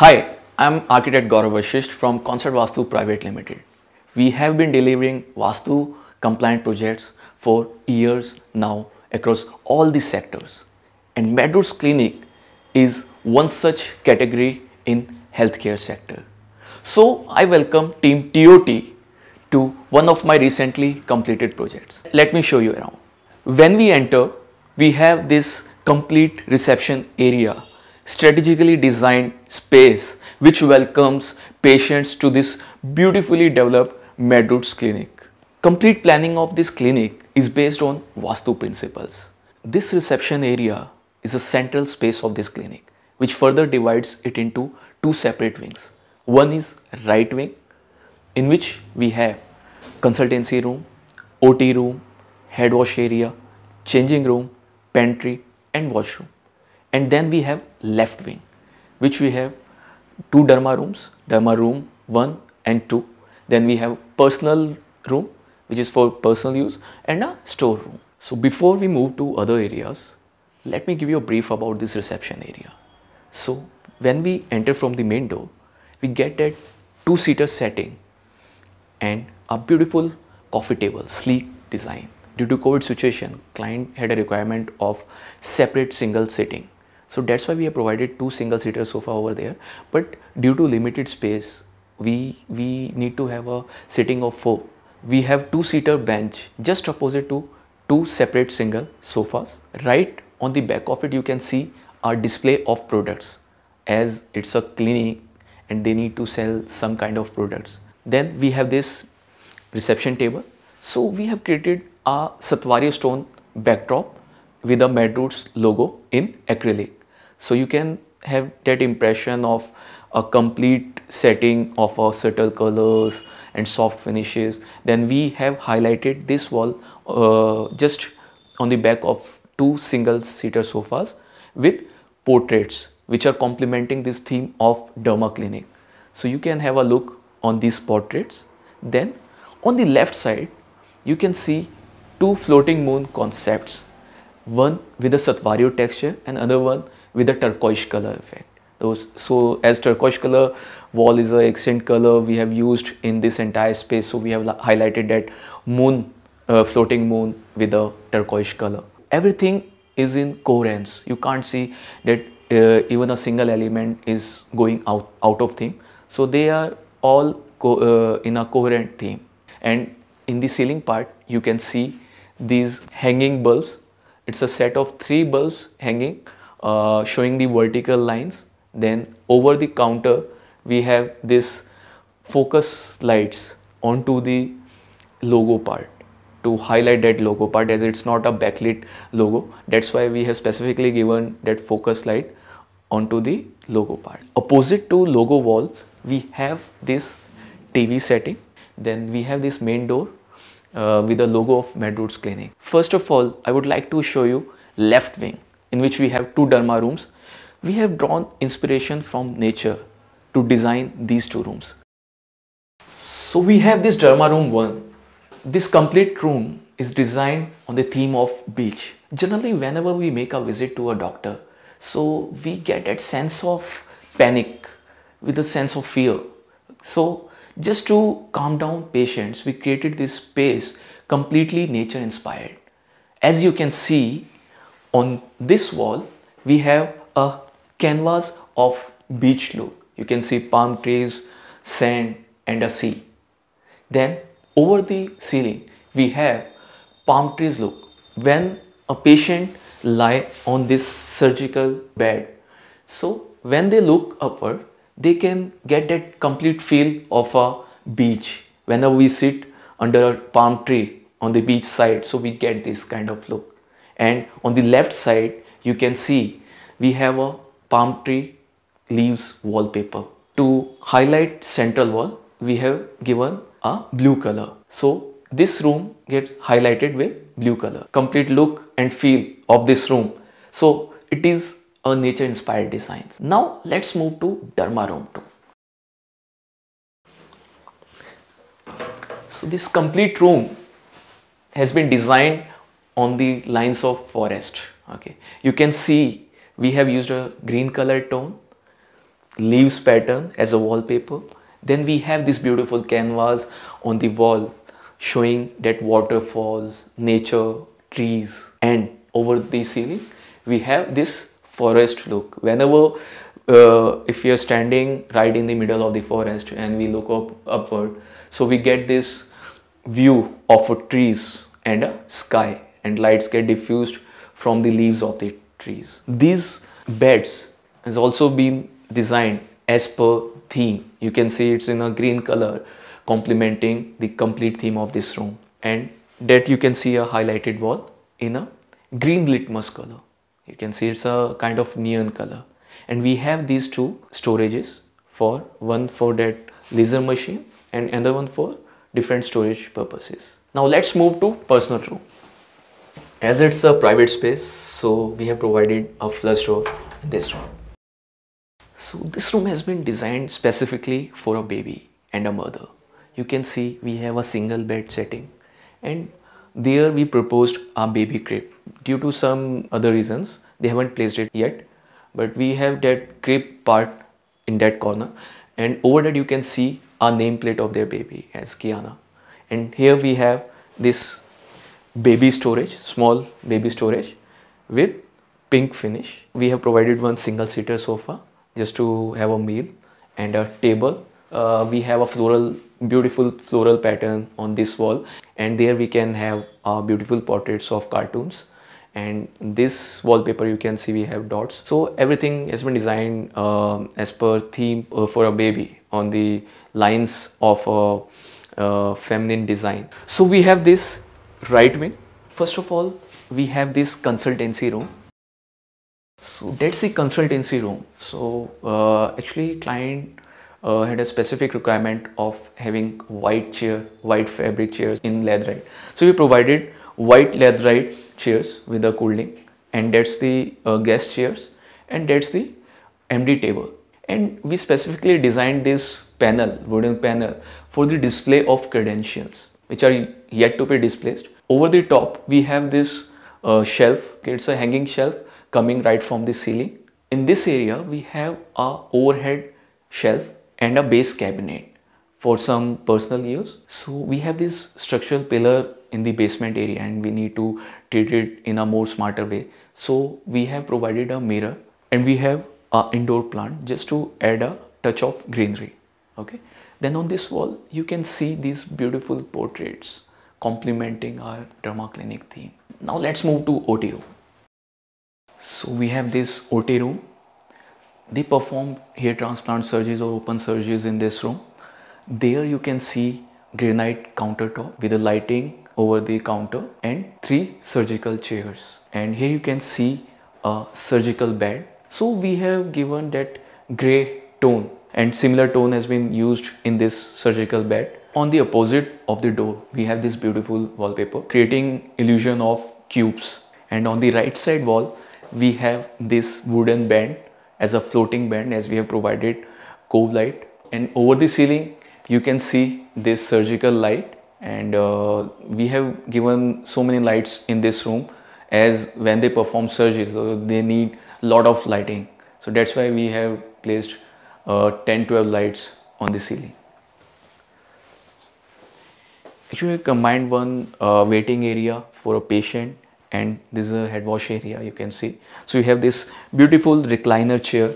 Hi, I'm architect Gaurav Vashisht from Concert Vastu Private Limited. We have been delivering Vastu compliant projects for years now across all the sectors. And Medrose Clinic is one such category in healthcare sector. So I welcome team TOT to one of my recently completed projects. Let me show you around. When we enter, we have this complete reception area strategically designed space which welcomes patients to this beautifully developed Medroots clinic. Complete planning of this clinic is based on Vastu principles. This reception area is the central space of this clinic which further divides it into two separate wings. One is right wing in which we have consultancy room, OT room, head wash area, changing room, pantry and washroom and then we have left wing which we have two derma rooms derma room 1 and 2 then we have personal room which is for personal use and a store room so before we move to other areas let me give you a brief about this reception area so when we enter from the main door we get that two-seater setting and a beautiful coffee table sleek design due to covid situation client had a requirement of separate single sitting so that's why we have provided two single seater sofa over there. But due to limited space, we, we need to have a sitting of four. We have two seater bench just opposite to two separate single sofas. Right on the back of it, you can see our display of products as it's a clinic and they need to sell some kind of products. Then we have this reception table. So we have created a Satwari stone backdrop with a Medroots logo in acrylic. So you can have that impression of a complete setting of our subtle colors and soft finishes. Then we have highlighted this wall uh, just on the back of two single seater sofas with portraits which are complementing this theme of derma clinic. So you can have a look on these portraits. Then on the left side, you can see two floating moon concepts, one with a satvario texture and another one with a turquoise color effect. Those, so as turquoise color wall is a accent color we have used in this entire space. So we have highlighted that moon, uh, floating moon with a turquoise color. Everything is in coherence. You can't see that uh, even a single element is going out, out of theme. So they are all uh, in a coherent theme. And in the ceiling part, you can see these hanging bulbs. It's a set of three bulbs hanging uh, showing the vertical lines then over the counter we have this focus lights onto the logo part to highlight that logo part as it's not a backlit logo that's why we have specifically given that focus light onto the logo part opposite to logo wall we have this TV setting then we have this main door uh, with the logo of Medroots Clinic. First of all I would like to show you left wing in which we have two Dharma rooms, we have drawn inspiration from nature to design these two rooms. So we have this Dharma room 1. This complete room is designed on the theme of beach. Generally, whenever we make a visit to a doctor, so we get that sense of panic with a sense of fear. So just to calm down patients, we created this space completely nature inspired. As you can see, on this wall, we have a canvas of beach look. You can see palm trees, sand and a sea. Then over the ceiling, we have palm trees look. When a patient lie on this surgical bed, so when they look upward, they can get that complete feel of a beach. Whenever we sit under a palm tree on the beach side, so we get this kind of look and on the left side you can see we have a palm tree leaves wallpaper. To highlight central wall we have given a blue color. So this room gets highlighted with blue color. Complete look and feel of this room. So it is a nature inspired design. Now let's move to Dharma room 2. So this complete room has been designed on the lines of forest okay you can see we have used a green color tone leaves pattern as a wallpaper then we have this beautiful canvas on the wall showing that waterfalls, nature trees and over the ceiling we have this forest look whenever uh, if you are standing right in the middle of the forest and we look up upward so we get this view of trees and a sky and lights get diffused from the leaves of the trees. These beds has also been designed as per theme. You can see it's in a green color complementing the complete theme of this room and that you can see a highlighted wall in a green litmus color. You can see it's a kind of neon color and we have these two storages for one for that laser machine and another one for different storage purposes. Now let's move to personal room. As it's a private space, so we have provided a flush door in this room. So this room has been designed specifically for a baby and a mother. You can see we have a single bed setting and there we proposed a baby crib. Due to some other reasons, they haven't placed it yet, but we have that crib part in that corner and over that you can see a nameplate of their baby as Kiana. And here we have this baby storage, small baby storage with pink finish. We have provided one single seater sofa just to have a meal and a table. Uh, we have a floral, beautiful floral pattern on this wall and there we can have our uh, beautiful portraits of cartoons and this wallpaper you can see we have dots so everything has been designed uh, as per theme uh, for a baby on the lines of a uh, feminine design so we have this right wing. First of all, we have this consultancy room. So that's the consultancy room. So uh, actually client uh, had a specific requirement of having white chair, white fabric chairs in Leatherite. So we provided white Leatherite chairs with a cooling and that's the uh, guest chairs and that's the MD table. And we specifically designed this panel, wooden panel for the display of credentials which are yet to be displaced over the top we have this uh, shelf okay, it's a hanging shelf coming right from the ceiling in this area we have a overhead shelf and a base cabinet for some personal use so we have this structural pillar in the basement area and we need to treat it in a more smarter way so we have provided a mirror and we have a indoor plant just to add a touch of greenery okay then on this wall you can see these beautiful portraits complementing our derma clinic theme. Now let's move to OT room. So we have this OT room. They perform hair transplant surgeries or open surgeries in this room. There you can see granite countertop with a lighting over the counter and three surgical chairs. And here you can see a surgical bed. So we have given that gray tone and similar tone has been used in this surgical bed on the opposite of the door, we have this beautiful wallpaper creating illusion of cubes. And on the right side wall, we have this wooden band as a floating band as we have provided cove light. And over the ceiling, you can see this surgical light and uh, we have given so many lights in this room as when they perform surgery, so they need a lot of lighting so that's why we have placed uh, 10 12 lights on the ceiling actually combined one uh, waiting area for a patient and this is a head wash area you can see so you have this beautiful recliner chair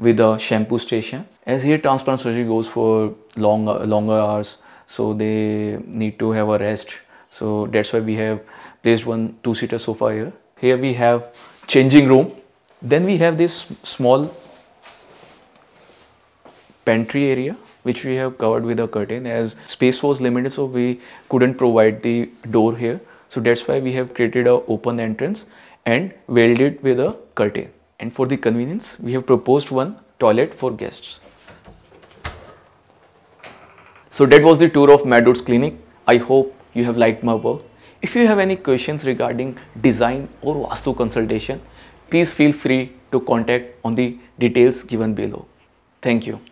with a shampoo station as here transplant surgery goes for long uh, longer hours so they need to have a rest so that's why we have placed one two-seater sofa here here we have changing room then we have this small pantry area which we have covered with a curtain as space was limited so we couldn't provide the door here so that's why we have created a open entrance and welded with a curtain and for the convenience we have proposed one toilet for guests so that was the tour of Madhu's clinic i hope you have liked my work if you have any questions regarding design or vastu consultation please feel free to contact on the details given below thank you